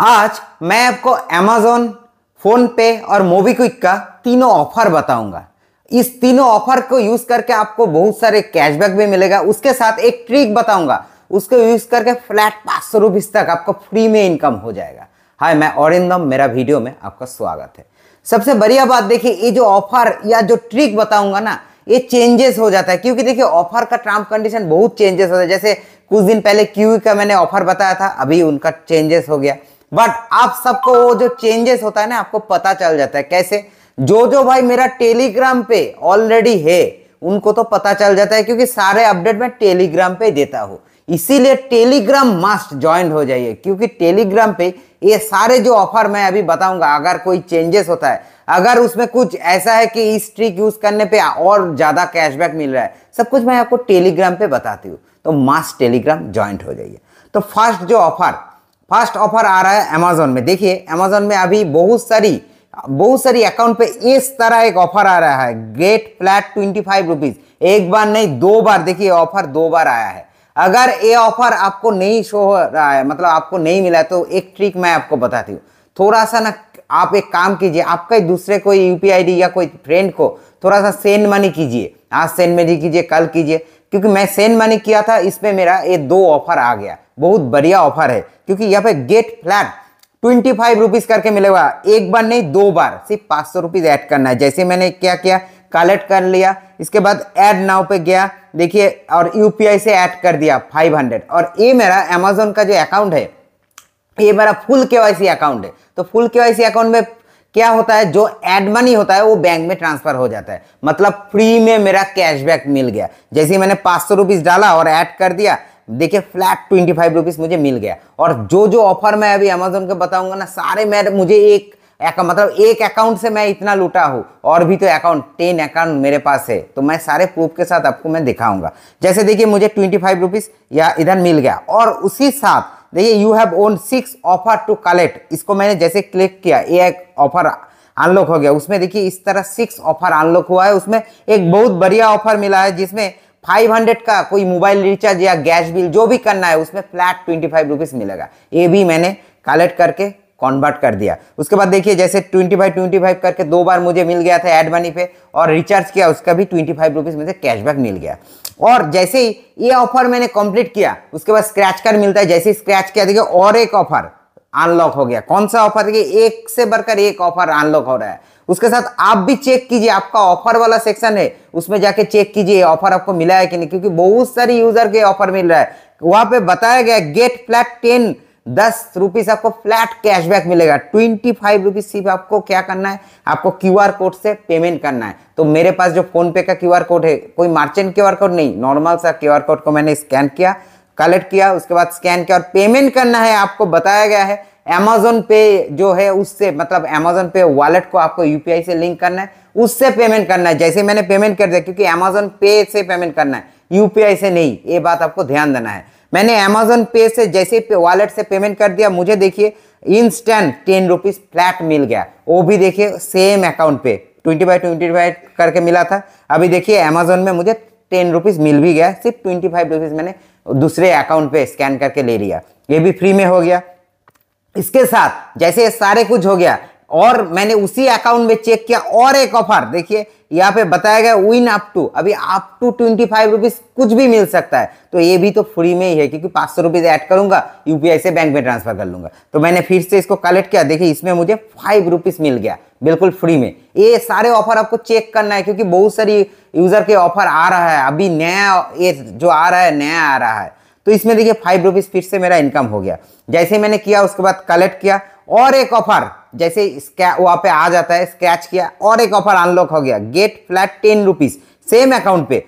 आज मैं आपको अमेजोन फोन पे और मोबीक्विक का तीनों ऑफर बताऊंगा इस तीनों ऑफर को यूज करके आपको बहुत सारे कैशबैक भी मिलेगा उसके साथ एक ट्रिक बताऊंगा उसको यूज करके फ्लैट पांच सौ रुपीज तक आपको फ्री में इनकम हो जाएगा हाय मैं औरिंदम मेरा वीडियो में आपका स्वागत है सबसे बढ़िया बात देखिए ये जो ऑफर या जो ट्रिक बताऊंगा ना ये चेंजेस हो जाता है क्योंकि देखिए ऑफर का टर्म कंडीशन बहुत चेंजेस होता है जैसे कुछ दिन पहले क्यू का मैंने ऑफर बताया था अभी उनका चेंजेस हो गया बट आप सबको वो जो चेंजेस होता है ना आपको पता चल जाता है कैसे जो जो भाई मेरा टेलीग्राम पे ऑलरेडी है उनको तो पता चल जाता है क्योंकि सारे अपडेट मैं टेलीग्राम पे देता हूँ इसीलिए टेलीग्राम मस्ट ज्वाइन हो जाइए क्योंकि टेलीग्राम पे ये सारे जो ऑफर मैं अभी बताऊंगा अगर कोई चेंजेस होता है अगर उसमें कुछ ऐसा है कि इस ट्रिक यूज करने पे और ज्यादा कैशबैक मिल रहा है सब कुछ मैं आपको टेलीग्राम पे बताती हूँ तो मास्ट टेलीग्राम ज्वाइंट हो जाइए तो फर्स्ट जो ऑफर फर्स्ट ऑफर आ रहा है अमेजोन में देखिए अमेजोन में अभी बहुत सारी बहुत सारी अकाउंट पे इस तरह एक ऑफर आ रहा है great flat twenty five rupees एक बार नहीं दो बार देखिए ऑफर दो बार आया है अगर ये ऑफर आपको नहीं शो हो रहा है मतलब आपको नहीं मिला तो एक ट्रिक मैं आपको बताती हूँ थोड़ा सा ना आप एक काम कीजिए आपका दूसरे कोई यू पी या कोई फ्रेंड को थोड़ा सा सेंड मनी कीजिए आज सेंड मनी कीजिए कल कीजिए क्योंकि मैं सेंड मनी किया था इसमें मेरा ये दो ऑफर आ गया बहुत बढ़िया ऑफर है क्योंकि यहाँ पे get flat twenty five rupees करके मिलेगा एक बार नहीं दो बार सिर्फ पाँच सौ रुपीज ऐड करना है जैसे मैंने क्या किया कलेक्ट कर लिया इसके बाद ऐड नाव पे गया देखिए और यू से ऐड कर दिया 500 और ये मेरा अमेजोन का जो अकाउंट है ये मेरा फुल के अकाउंट है तो फुल के अकाउंट में क्या होता है जो एड मनी होता है वो बैंक में ट्रांसफर हो जाता है मतलब फ्री में मेरा कैशबैक मिल गया जैसे मैंने पाँच सौ रुपीज़ डाला और ऐड कर दिया देखिए फ्लैट ट्वेंटी फाइव रुपीज़ मुझे मिल गया और जो जो ऑफर मैं अभी अमेजोन के बताऊंगा ना सारे मैं मुझे एक एक मतलब एक अकाउंट से मैं इतना लूटा हूँ और भी तो अकाउंट टेन अकाउंट मेरे पास है तो मैं सारे प्रूफ के साथ आपको मैं दिखाऊंगा जैसे देखिए मुझे ट्वेंटी फाइव रुपीज़ या इधर मिल गया और उसी साथ देखिए you have won six offer to collect इसको मैंने जैसे क्लिक किया ये एक ऑफर अनलॉक हो गया उसमें देखिए इस तरह सिक्स ऑफर अनलॉक हुआ है उसमें एक बहुत बढ़िया ऑफर मिला है जिसमें 500 का कोई मोबाइल रिचार्ज या गैस बिल जो भी करना है उसमें फ्लैट ट्वेंटी फाइव रुपीज़ मिलेगा ये भी मैंने कलेक्ट करके कन्वर्ट कर दिया उसके बाद देखिए जैसे ट्वेंटी फाइव ट्वेंटी फाइव करके दो बार मुझे मिल गया था एड मनी पे और रिचार्ज किया उसका भी ट्वेंटी फाइव रुपीज़ में से कैशबैक मिल गया और जैसे ही ये ऑफर मैंने कंप्लीट किया उसके बाद स्क्रैच कार्ड मिलता है जैसे ही स्क्रैच किया देखिए और एक ऑफर अनलॉक हो गया कौन सा ऑफर देखिए एक से बढ़कर एक ऑफर अनलॉक हो रहा है उसके साथ आप भी चेक कीजिए आपका ऑफर वाला सेक्शन है उसमें जाके चेक कीजिए ऑफर आपको मिला है कि नहीं क्योंकि बहुत सारी यूजर के ऑफर मिल रहा है वहां पे बताया गया गेट फ्लैट टेन दस रुपीज आपको फ्लैट कैशबैक मिलेगा ट्वेंटी फाइव रुपीज सिर्फ आपको क्या करना है आपको क्यूआर कोड से पेमेंट करना है तो मेरे पास जो फोन पे का क्यूआर कोड है कोई मार्चेंट क्यूआर कोड नहीं नॉर्मल सा क्यूआर कोड को मैंने स्कैन किया कलेक्ट किया उसके बाद स्कैन किया और पेमेंट करना है आपको बताया गया है अमेजोन पे जो है उससे मतलब अमेजोन पे वॉलेट को आपको यूपीआई से लिंक करना है उससे पेमेंट करना है जैसे मैंने पेमेंट कर दिया क्योंकि अमेजोन पे से पेमेंट करना है यूपीआई से नहीं ये बात आपको ध्यान देना है मैंने अमेजोन पे से जैसे वॉलेट से पेमेंट कर दिया मुझे देखिए इंस्टेंट टेन रुपीज़ फ्लैट मिल गया वो भी देखिए सेम अकाउंट पे ट्वेंटी बाई ट्वेंटी बाई करके मिला था अभी देखिए अमेजोन में मुझे टेन रुपीज़ मिल भी गया सिर्फ ट्वेंटी फाइव रुपीज़ मैंने दूसरे अकाउंट पे स्कैन करके ले लिया ये भी फ्री में हो गया इसके साथ जैसे सारे कुछ हो गया और मैंने उसी अकाउंट में चेक किया और एक ऑफर देखिए यहाँ पे बताया गया विन अप टू अभी up to twenty five rupees कुछ भी मिल सकता है तो ये भी तो फ्री में ही है क्योंकि पाँच सौ रुपीज ऐड करूंगा यूपीआई से बैंक में ट्रांसफर कर लूंगा तो मैंने फिर से इसको कलेक्ट किया देखिए इसमें मुझे फाइव रुपीज मिल गया बिल्कुल फ्री में ये सारे ऑफर आपको चेक करना है क्योंकि बहुत सारी यूजर के ऑफर आ रहा है अभी नया ये जो आ रहा है नया आ रहा है तो इसमें देखिए फाइव रुपीज़ फिर से मेरा इनकम हो गया जैसे ही मैंने किया उसके बाद कलेक्ट किया और एक ऑफर जैसे वहाँ पे आ जाता है स्क्रैच किया और एक ऑफर अनलॉक हो गया get flat ten rupees same account पे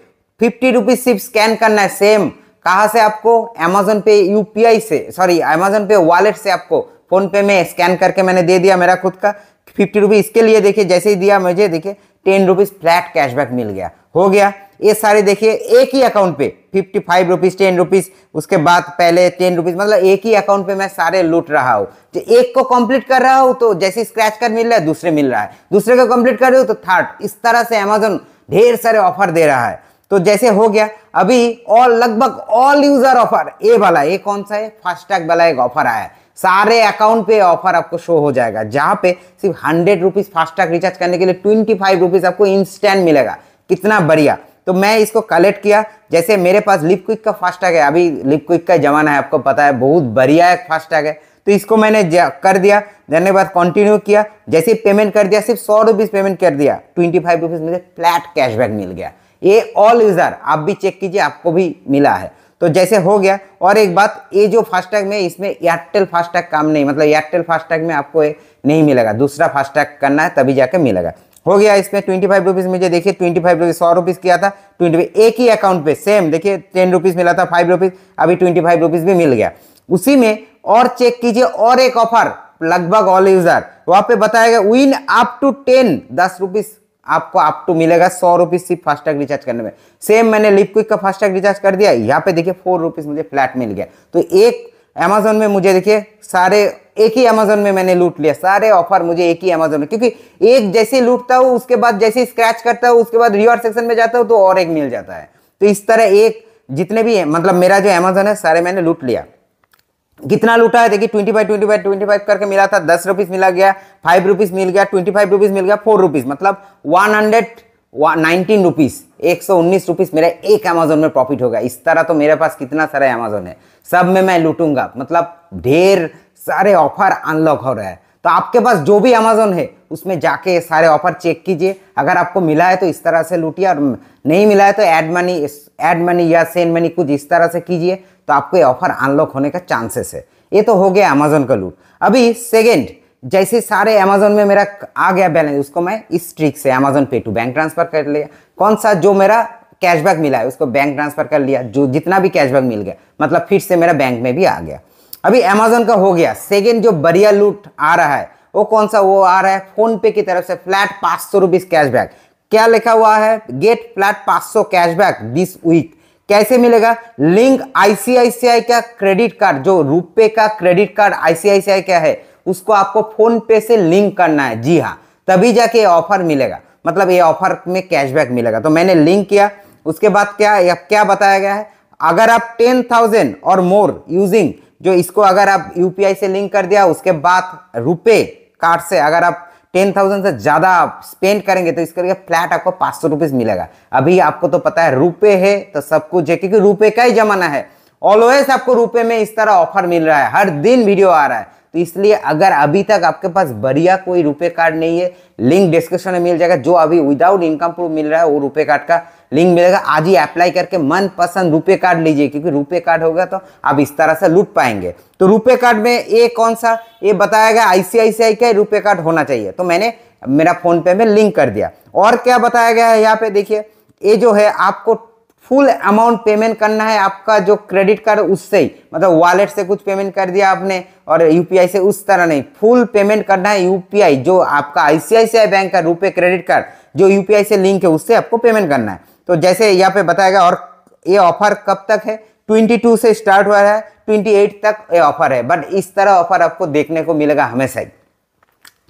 फिफ्टी रुपीज़ सिर्फ स्कैन करना है सेम कहाँ से आपको अमेजोन पे यूपीआई से सॉरी अमेजोन पे वॉलेट से आपको फोन पे में स्कैन करके मैंने दे दिया मेरा खुद का फिफ्टी रुपीज़ इसके लिए देखिए जैसे ही दिया मुझे देखिए टेन रुपीज़ फ्लैट कैशबैक मिल गया हो गया ये सारे देखिए एक ही अकाउंट पे fifty five rupees ten rupees उसके बाद पहले टेन रुपीज़ मतलब एक ही अकाउंट पे मैं सारे लूट रहा हूँ तो एक को कंप्लीट कर रहा हूँ तो जैसे स्क्रैच कार्ड मिल रहा है दूसरे मिल रहा है दूसरे को कंप्लीट कर रहे हो तो थर्ड इस तरह से अमेजोन ढेर सारे ऑफर दे रहा है तो जैसे हो गया अभी ऑल लगभग ऑल यूजर ऑफर ए वाला ये कौन सा है फास्टैग वाला एक ऑफर आया है सारे अकाउंट पे ऑफर आपको शो हो जाएगा जहाँ पे सिर्फ हंड्रेड रुपीज़ फास्टैग रिचार्ज करने के लिए ट्वेंटी फाइव रुपीज़ आपको इंस्टेंट मिलेगा कितना बढ़िया तो मैं इसको कलेक्ट किया जैसे मेरे पास लिप क्विक का फास्टैग है अभी लिप क्विक का ज़माना है आपको पता है बहुत बढ़िया एक फास्टैग है तो इसको मैंने कर दिया देने के बाद कंटिन्यू किया जैसे पेमेंट कर दिया सिर्फ सौ रुपीज़ पेमेंट कर दिया ट्वेंटी फाइव रुपीज़ मुझे फ्लैट कैशबैक मिल गया ये ऑल यूज़र आप भी चेक कीजिए आपको भी मिला है तो जैसे हो गया और एक बात ये जो फास्टैग में इसमें एयरटेल फास्टैग काम नहीं मतलब एयरटेल फास्टैग में आपको नहीं मिलेगा दूसरा फास्टैग करना है तभी जाके मिलेगा हो गया इसमें ट्वेंटी फाइव रुपीज़ मुझे देखिए ट्वेंटी फाइव रुपीज़ सौ रुपीज़ किया था ट्वेंटी एक ही अकाउंट पे सेम देखिए टेन रुपीज़ मिला था फाइव रुपीज़ अभी ट्वेंटी फाइव रुपीज़ भी मिल गया उसी में और चेक कीजिए और एक ऑफर लगभग ऑल यूजर वहां पे बताया गया विन अप टू टेन दस रुपीज़ आपको अप टू मिलेगा सौ रुपीज़ सिर्फ फास्टैग रिचार्ज करने में सेम मैंने लिपक्विक का फास्टैग रिचार्ज कर दिया यहाँ पे देखिए फोर रुपीज़ मुझे फ्लैट मिल गया तो एक अमेजोन में मुझे देखिए सारे एक ही अमेजोन में मैंने लूट लिया सारे ऑफर मुझे एक ही अमेजोन में क्योंकि एक जैसे लूटता हूँ उसके बाद जैसे स्क्रैच करता हूँ उसके बाद रिवर्स सेक्शन में जाता हूँ तो और एक मिल जाता है तो इस तरह एक जितने भी है मतलब मेरा जो अमेजोन है सारे मैंने लूट लिया कितना लूटा है देखिए twenty five twenty five twenty five करके मिला था दस रुपीज़ मिला गया फाइव रुपीज़ मिल गया ट्वेंटी फाइव रुपीज़ मिल गया फोर रुपीज़ मतलब वन हंड्रेड नाइनटीन रुपीज़ एक सौ उन्नीस रुपीज़ मेरा एक अमेजोन में प्रॉफिट होगा इस तरह तो मेरे पास कितना सारा अमेजोन है सब में मैं लूटूंगा मतलब ढेर सारे ऑफर अनलॉक हो रहे हैं तो आपके पास जो भी अमेजोन है उसमें जाके सारे ऑफर चेक कीजिए अगर आपको मिला है तो इस तरह से लूटिए और नहीं मिला है तो एड मनी एड मनी या सेंड मनी कुछ इस तरह से कीजिए तो आपको ये ऑफर अनलॉक होने का चांसेस है ये तो हो गया अमेजोन का लूट अभी सेकेंड जैसे सारे अमेजोन में मेरा आ गया बैलेंस उसको मैं इस ट्रिक से अमेजोन पे टू बैंक ट्रांसफर कर लिया कौन सा जो मेरा कैशबैक मिला है उसको बैंक ट्रांसफर कर लिया जो जितना भी कैशबैक मिल गया मतलब फिर से मेरा बैंक में भी आ गया अभी अमेजोन का हो गया सेकेंड जो बढ़िया लूट आ रहा है वो कौन सा वो आ रहा है फोन पे की तरफ से फ्लैट पाँच सौ रुपीज़ कैशबैक क्या लिखा हुआ है गेट फ्लैट पाँच सौ कैशबैक दिस वीक कैसे मिलेगा लिंक आईसीआईसीआई का क्रेडिट कार्ड जो रुपए का क्रेडिट कार्ड आईसीआईसीआई का है उसको आपको फोन पे से लिंक करना है जी हाँ तभी जाके ऑफर मिलेगा मतलब ये ऑफर में कैशबैक मिलेगा तो मैंने लिंक किया उसके बाद क्या क्या बताया गया है अगर आप टेन थाउजेंड और मोर यूजिंग जो इसको अगर आप यूपीआई से लिंक कर दिया उसके बाद रुपए कार्ड से अगर आप टेन थाउजेंड से ज़्यादा आप स्पेंड करेंगे तो इसके लिए फ्लैट आपको पाँच सौ मिलेगा अभी आपको तो पता है रुपए है तो सब कुछ है क्योंकि रुपए का ही जमाना है ऑलवेज आपको रुपए में इस तरह ऑफर मिल रहा है हर दिन वीडियो आ रहा है तो इसलिए अगर अभी तक आपके पास बढ़िया कोई रुपए कार्ड नहीं है लिंक डिस्क्रिप्शन में मिल जाएगा जो अभी विदाउट इनकम प्रूफ मिल रहा है वो रुपए कार्ड का लिंक मिलेगा आज ही अप्लाई करके मन पसंद रुपए कार्ड लीजिए क्योंकि रुपए कार्ड होगा तो आप इस तरह से लूट पाएंगे तो रुपए कार्ड में ये कौन सा ये बताया गया आईसीआईसीआई का रुपए कार्ड होना चाहिए तो मैंने मेरा फोन पे में लिंक कर दिया और क्या बताया गया है यहाँ पे देखिए ये जो है आपको फुल अमाउंट पेमेंट करना है आपका जो क्रेडिट कार्ड उससे ही मतलब वॉलेट से कुछ पेमेंट कर दिया आपने और यूपीआई से उस तरह नहीं फुल पेमेंट करना है यूपीआई जो आपका आईसीआईसीआई बैंक का रुपए क्रेडिट कार्ड जो यूपीआई से लिंक है उससे आपको पेमेंट करना है तो जैसे यहाँ पे बताया गया और ये ऑफर कब तक है 22 से स्टार्ट हुआ है 28 तक ये ऑफर है बट इस तरह ऑफर आपको देखने को मिलेगा हमेशा ही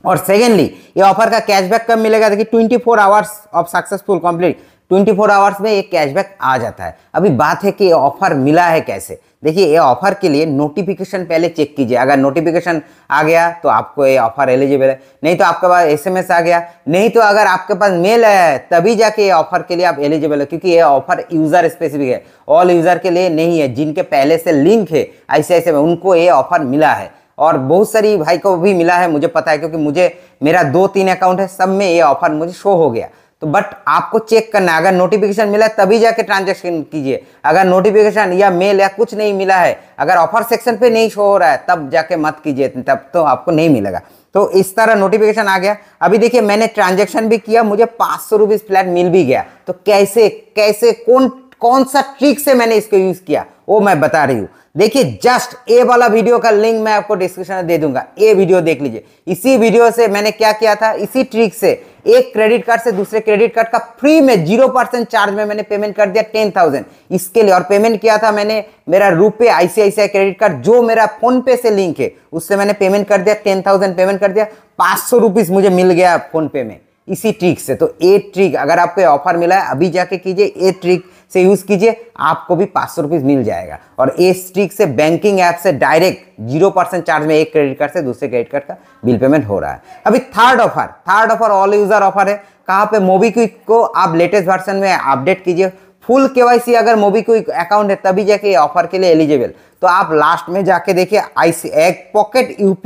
और सेकेंडली ये ऑफर का कैशबैक कब मिलेगा देखिए twenty four hours of successful complete 24 hours में ये कैशबैक आ जाता है अभी बात है कि ये ऑफर मिला है कैसे देखिए ये ऑफर के लिए नोटिफिकेशन पहले चेक कीजिए अगर नोटिफिकेशन आ गया तो आपको ये ऑफर एलिजिबल है नहीं तो आपके पास एसएमएस आ गया नहीं तो अगर आपके पास मेल है तभी जाके ये ऑफर के लिए आप एलिजिबल है क्योंकि ये ऑफर यूज़र स्पेसिफिक है ऑल यूज़र के लिए नहीं है जिनके पहले से लिंक है ऐसे ऐसे में उनको ये ऑफर मिला है और बहुत सारी भाई को भी मिला है मुझे पता है क्योंकि मुझे मेरा दो तीन अकाउंट है सब में ये ऑफर मुझे शो हो गया तो बट आपको चेक करना है अगर नोटिफिकेशन मिला है तभी जाके ट्रांजेक्शन कीजिए अगर नोटिफिकेशन या मेल या कुछ नहीं मिला है अगर ऑफर सेक्शन पे नहीं शो हो रहा है तब जाके मत कीजिए तब तो आपको नहीं मिलेगा तो इस तरह नोटिफिकेशन आ गया अभी देखिए मैंने ट्रांजेक्शन भी किया मुझे पाँच सौ रुपीज़ फ्लैट मिल भी गया तो कैसे कैसे कौन कौन सा ट्रिक से मैंने इसको यूज़ किया वो मैं बता रही हूँ देखिए जस्ट ए वाला वीडियो का लिंक मैं आपको डिस्क्रिप्शन में दे दूंगा ए वीडियो देख लीजिए इसी वीडियो से मैंने क्या किया था इसी ट्रिक से एक क्रेडिट कार्ड से दूसरे क्रेडिट कार्ड का फ्री में जीरो परसेंट चार्ज में मैंने पेमेंट कर दिया टेन थाउजेंड इसके लिए और पेमेंट किया था मैंने मेरा रुपए आईसीआईसीआई क्रेडिट कार्ड जो मेरा फोन पे से लिंक है उससे मैंने पेमेंट कर दिया टेन थाउजेंड पेमेंट कर दिया पांच सौ रुपीज मुझे मिल गया फोन पे में इसी ट्रिक से तो ए ट्रिक अगर आपको ऑफर मिला है अभी जाके कीजिए ए ट्रिक से यूज़ कीजिए आपको भी पाँच सौ रुपीज़ मिल जाएगा और ए स्ट्रिक से बैंकिंग ऐप से डायरेक्ट जीरो परसेंट चार्ज में एक क्रेडिट कार्ड से दूसरे क्रेडिट कार्ड का बिल पेमेंट हो रहा है अभी third offer third offer all user offer है कहाँ पे मोबीक्विक को आप लेटेस्ट वर्सन में अपडेट कीजिए फुल के अगर मोबीक्विक अकाउंट है तभी जाके ऑफर के लिए एलिजिबल तो आप लास्ट में जाके देखिए आईसी एक पॉकेट यू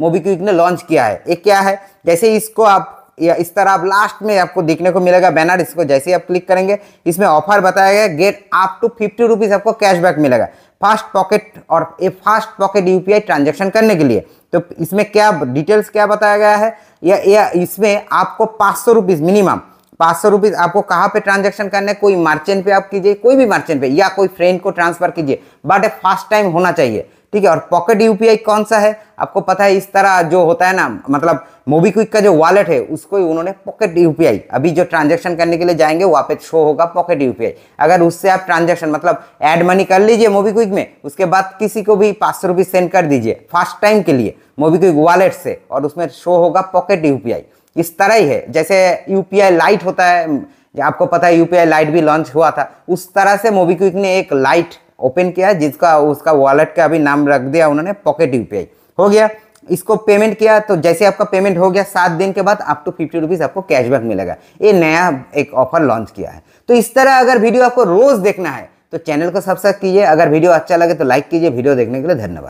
मोबीक्विक ने लॉन्च किया है ये क्या है जैसे इसको आप या इस तरह आप लास्ट में आपको देखने को मिलेगा बैनर इसको जैसे ही आप क्लिक करेंगे इसमें ऑफर बताया गया get up to fifty rupees आपको कैशबैक मिलेगा फास्ट पॉकेट और a fast pocket UPI transaction करने के लिए तो इसमें क्या डिटेल्स क्या बताया गया है या, या इसमें आपको पाँच सौ रुपीज़ मिनिमम पाँच सौ रुपीज़ आपको कहाँ पे ट्रांजैक्शन करना है कोई मर्चेंट पे आप कीजिए कोई भी मर्चेंट पे या कोई फ्रेंड को ट्रांसफ़र कीजिए बट ए फास्ट टाइम होना चाहिए ठीक है और पॉकेट यूपीआई कौन सा है आपको पता है इस तरह जो होता है ना मतलब मोबीक्विक का जो वॉलेट है उसको ही उन्होंने पॉकेट यूपीआई अभी जो ट्रांजेक्शन करने के लिए जाएंगे वहाँ पे शो होगा पॉकेट यूपीआई अगर उससे आप ट्रांजेक्शन मतलब ऐड मनी कर लीजिए मोबीक्विक में उसके बाद किसी को भी पाँच सौ रुपये सेंड कर दीजिए फर्स्ट टाइम के लिए मोबीक्विक वॉलेट से और उसमें शो होगा पॉकेट यूपीआई इस तरह ही है जैसे यूपीआई लाइट होता है आपको पता है यूपीआई लाइट भी लॉन्च हुआ था उस तरह से मोबीक्विक ने एक लाइट ओपन किया है जिसका उसका वॉलेट का अभी नाम रख दिया उन्होंने पॉकेट यूपीआई हो गया इसको पेमेंट किया तो जैसे आपका पेमेंट हो गया सात दिन के बाद आप टू फिफ्टी रुपीज़ आपको कैशबैक मिलेगा ये नया एक ऑफर लॉन्च किया है तो इस तरह अगर वीडियो आपको रोज़ देखना है तो चैनल को सब्सक्राइब कीजिए अगर वीडियो अच्छा लगे तो लाइक कीजिए वीडियो देखने के लिए धन्यवाद